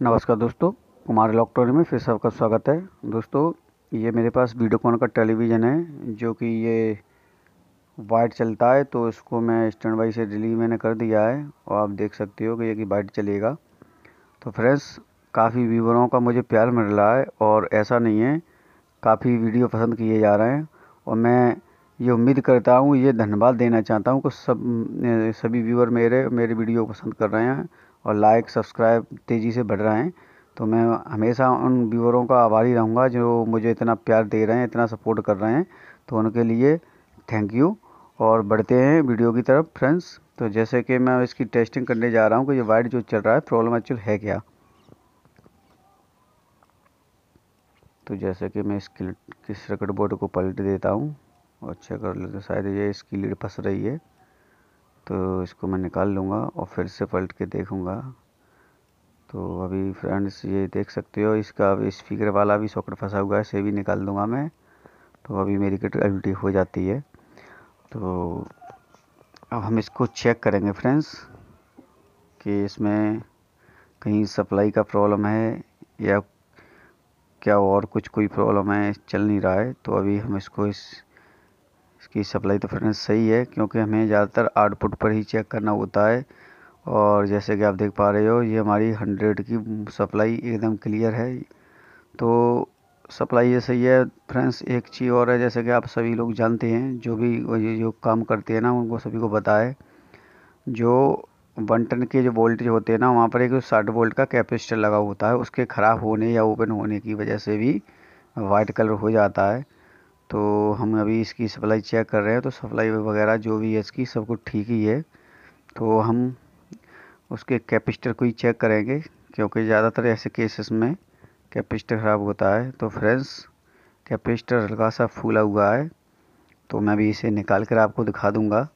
नमस्कार दोस्तों कुमार इलेक्ट्रॉनिक में फिर सबका स्वागत है दोस्तों ये मेरे पास वीडियोकॉन का टेलीविज़न है जो कि ये वाइट चलता है तो इसको मैं स्टैंड बाई से डिलीव मैंने कर दिया है और आप देख सकते हो कि ये कि वाइट चलेगा तो फ्रेंड्स काफ़ी व्यूवरों का मुझे प्यार मिल रहा है और ऐसा नहीं है काफ़ी वीडियो पसंद किए जा रहे हैं और मैं ये उम्मीद करता हूँ ये धन्यवाद देना चाहता हूँ कि सब सभी व्यूवर मेरे मेरे वीडियो पसंद कर रहे हैं और लाइक सब्सक्राइब तेज़ी से बढ़ रहे हैं तो मैं हमेशा उन व्यूअरों का आभारी रहूँगा जो मुझे इतना प्यार दे रहे हैं इतना सपोर्ट कर रहे हैं तो उनके लिए थैंक यू और बढ़ते हैं वीडियो की तरफ फ्रेंड्स तो जैसे कि मैं इसकी टेस्टिंग करने जा रहा हूँ कि ये वाइट जो चल रहा है प्रॉब्लम एक्चुअल है क्या तो जैसे कि मैं इसकी सर्किट बोर्ड को पलट देता हूँ और चेक कर लेते शायद ये इसकी लीड फंस रही है तो इसको मैं निकाल लूँगा और फिर से पलट के देखूँगा तो अभी फ्रेंड्स ये देख सकते हो इसका अभी स्पीकर वाला भी सॉकेट फंसा हुआ है इसे भी निकाल दूँगा मैं तो अभी मेरी किट उल्टी हो जाती है तो अब हम इसको चेक करेंगे फ्रेंड्स कि इसमें कहीं सप्लाई का प्रॉब्लम है या क्या और कुछ कोई प्रॉब्लम है चल नहीं रहा है तो अभी हम इसको इस इसकी सप्लाई तो फ्रेंड्स सही है क्योंकि हमें ज़्यादातर आउटपुट पर ही चेक करना होता है और जैसे कि आप देख पा रहे हो ये हमारी हंड्रेड की सप्लाई एकदम क्लियर है तो सप्लाई ये सही है फ्रेंड्स एक चीज़ और है जैसे कि आप सभी लोग जानते हैं जो भी ये जो काम करते हैं ना उनको सभी को पता है जो वन टन के जो वोल्टेज होते हैं ना वहाँ पर एक साठ वोल्ट का कैपेसिटर लगा होता है उसके ख़राब होने या ओपन होने की वजह से भी वाइट कलर हो जाता है तो हम अभी इसकी सप्लाई चेक कर रहे हैं तो सप्लाई वगैरह जो भी है इसकी सब कुछ ठीक ही है तो हम उसके कैपेसिटर को ही चेक करेंगे क्योंकि ज़्यादातर ऐसे केसेस में कैपेसिटर ख़राब होता है तो फ्रेंड्स कैपेसिटर हल्का सा फूला हुआ है तो मैं भी इसे निकाल कर आपको दिखा दूँगा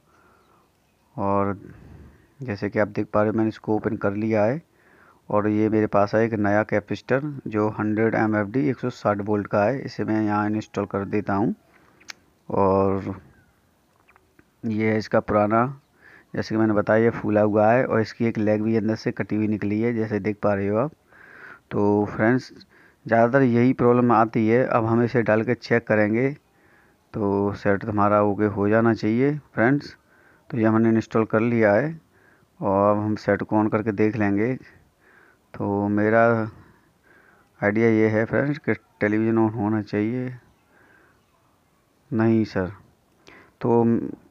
और जैसे कि आप देख पा रहे हो मैंने इसको ओपन कर लिया है और ये मेरे पास है एक नया कैपेसिटर जो 100 एम एफ डी एक वोल्ट का है इसे मैं यहाँ इंस्टॉल कर देता हूँ और ये है इसका पुराना जैसे कि मैंने बताया ये फूला हुआ है और इसकी एक लेग भी अंदर से कटी हुई निकली है जैसे देख पा रहे हो आप तो फ्रेंड्स ज़्यादातर यही प्रॉब्लम आती है अब हम इसे डाल के चेक करेंगे तो सेट हमारा ओके हो जाना चाहिए फ्रेंड्स तो ये हमने इंस्टॉल कर लिया है और अब हम सेट को ऑन करके देख लेंगे तो मेरा आइडिया ये है फ्रेंड्स कि टेलीविज़न ऑन होना चाहिए नहीं सर तो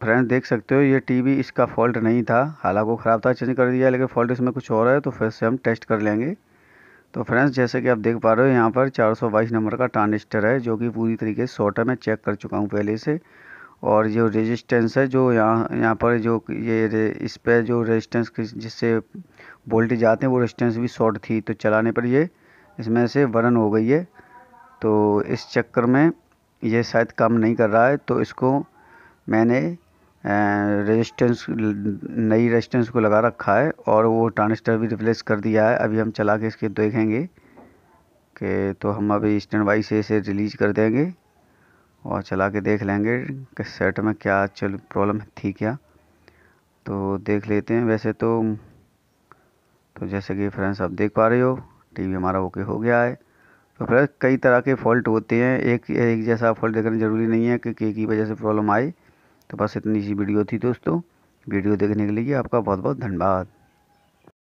फ्रेंड्स देख सकते हो ये टीवी इसका फॉल्ट नहीं था हालांकि ख़राब था चेंज कर दिया लेकिन फॉल्ट इसमें कुछ और है तो फिर से हम टेस्ट कर लेंगे तो फ्रेंड्स जैसे कि आप देख पा रहे हो यहाँ पर 422 नंबर का ट्रांजिस्टर है जो कि पूरी तरीके से शॉर्ट है मैं चेक कर चुका हूँ पहले से और जो रेजिस्टेंस है जो यहाँ यहाँ पर जो ये इस पर जो रेजिस्टेंस जिससे वोल्टेज आते हैं वो रेजिस्टेंस भी शॉर्ट थी तो चलाने पर ये इसमें से वरन हो गई है तो इस चक्कर में ये शायद काम नहीं कर रहा है तो इसको मैंने रेजिस्टेंस नई रेजिस्टेंस को लगा रखा है और वो ट्रांजिस्टर भी रिप्लेस कर दिया है अभी हम चला के इसके देखेंगे कि तो हम अभी स्टैंड बाई से इसे रिलीज़ कर देंगे और चला के देख लेंगे कि सेट में क्या चल प्रॉब्लम थी क्या तो देख लेते हैं वैसे तो तो जैसे कि फ्रेंड्स आप देख पा रहे हो टीवी हमारा ओके हो गया है तो फ्रेंड्स कई तरह के फॉल्ट होते हैं एक एक जैसा फॉल्ट देखना ज़रूरी नहीं है कि के की वजह से प्रॉब्लम आई तो बस इतनी सी वीडियो थी दोस्तों वीडियो देखने के लिए आपका बहुत बहुत धन्यवाद